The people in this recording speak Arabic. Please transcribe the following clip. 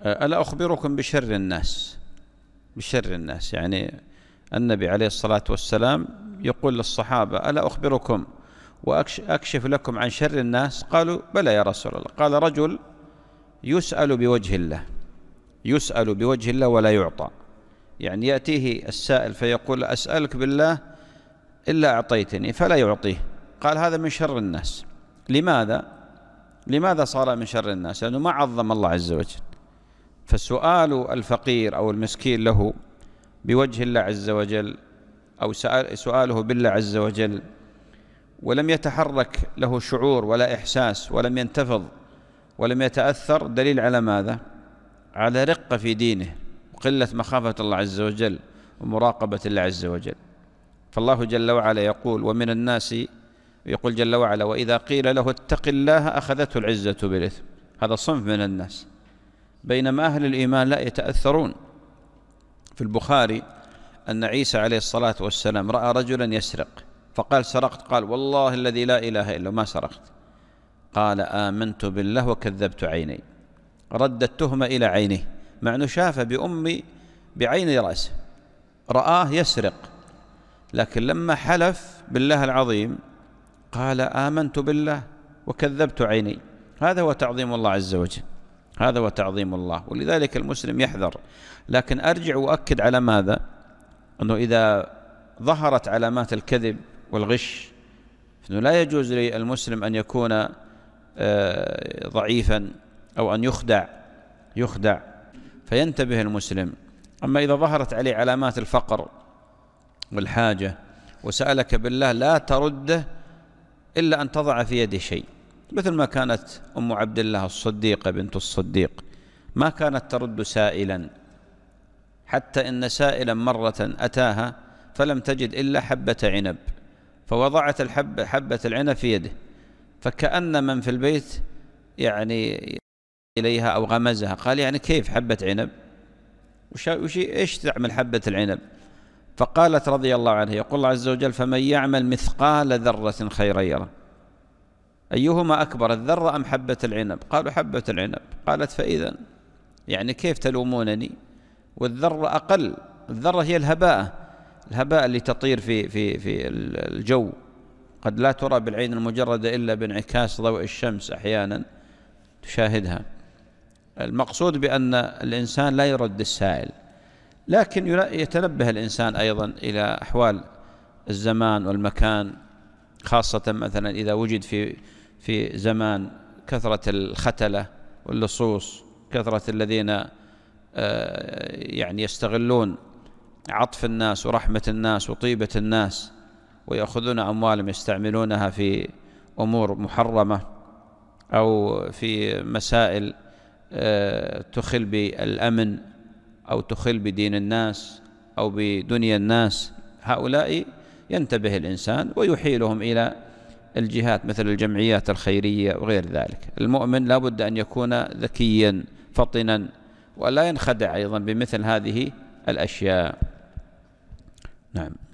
آه، ألا أخبركم بشر الناس بشر الناس يعني النبي عليه الصلاة والسلام يقول للصحابة ألا أخبركم وأكشف لكم عن شر الناس قالوا بلى يا رسول الله قال رجل يسأل بوجه الله يسأل بوجه الله ولا يعطى يعني يأتيه السائل فيقول أسألك بالله إلا أعطيتني فلا يعطيه قال هذا من شر الناس لماذا؟ لماذا صار من شر الناس؟ لأنه ما عظم الله عز وجل فسؤال الفقير أو المسكين له بوجه الله عز وجل أو سؤاله بالله عز وجل ولم يتحرك له شعور ولا إحساس ولم ينتفض ولم يتأثر دليل على ماذا؟ على رقة في دينه وقلة مخافة الله عز وجل ومراقبة الله عز وجل فالله جل وعلا يقول ومن الناس يقول جل وعلا وإذا قيل له اتق الله أخذته العزة بالإثم هذا صنف من الناس بينما أهل الإيمان لا يتأثرون في البخاري أن عيسى عليه الصلاة والسلام رأى رجلا يسرق فقال سرقت قال والله الذي لا إله إلا ما سرقت قال آمنت بالله وكذبت عيني رد التهمة إلى عينه مع أنه شاف بأمي بعين رأسه رآه يسرق لكن لما حلف بالله العظيم قال آمنت بالله وكذبت عيني هذا هو تعظيم الله عز وجل هذا هو تعظيم الله ولذلك المسلم يحذر لكن أرجع وأكد على ماذا أنه إذا ظهرت علامات الكذب والغش أنه لا يجوز للمسلم أن يكون آه، ضعيفا أو أن يخدع يخدع فينتبه المسلم أما إذا ظهرت عليه علامات الفقر والحاجة وسألك بالله لا ترده إلا أن تضع في يده شيء مثل ما كانت أم عبد الله الصديقة بنت الصديق ما كانت ترد سائلا حتى إن سائلا مرة أتاها فلم تجد إلا حبة عنب فوضعت الحبة حبة العنب في يده فكأن من في البيت يعني إليها أو غمزها قال يعني كيف حبة عنب وش إيش تعمل حبة العنب فقالت رضي الله عنها يقول الله عز وجل فمن يعمل مثقال ذرة خيرا يره أيهما أكبر الذرة أم حبة العنب قالوا حبة العنب قالت فإذا يعني كيف تلومونني والذرة أقل الذرة هي الهباءة الهباء اللي تطير في في في الجو قد لا ترى بالعين المجردة إلا بانعكاس ضوء الشمس أحيانا تشاهدها المقصود بأن الإنسان لا يرد السائل لكن يتنبه الإنسان أيضا إلى أحوال الزمان والمكان خاصة مثلا إذا وجد في في زمان كثرة الختلة واللصوص كثرة الذين آه، يعني يستغلون عطف الناس ورحمة الناس وطيبة الناس ويأخذون أموالهم يستعملونها في أمور محرمة أو في مسائل آه، تخل بالأمن أو تخل بدين الناس أو بدنيا الناس هؤلاء ينتبه الإنسان ويحيلهم إلى الجهات مثل الجمعيات الخيرية وغير ذلك المؤمن لا بد أن يكون ذكيا فطنا ولا ينخدع أيضا بمثل هذه الأشياء نعم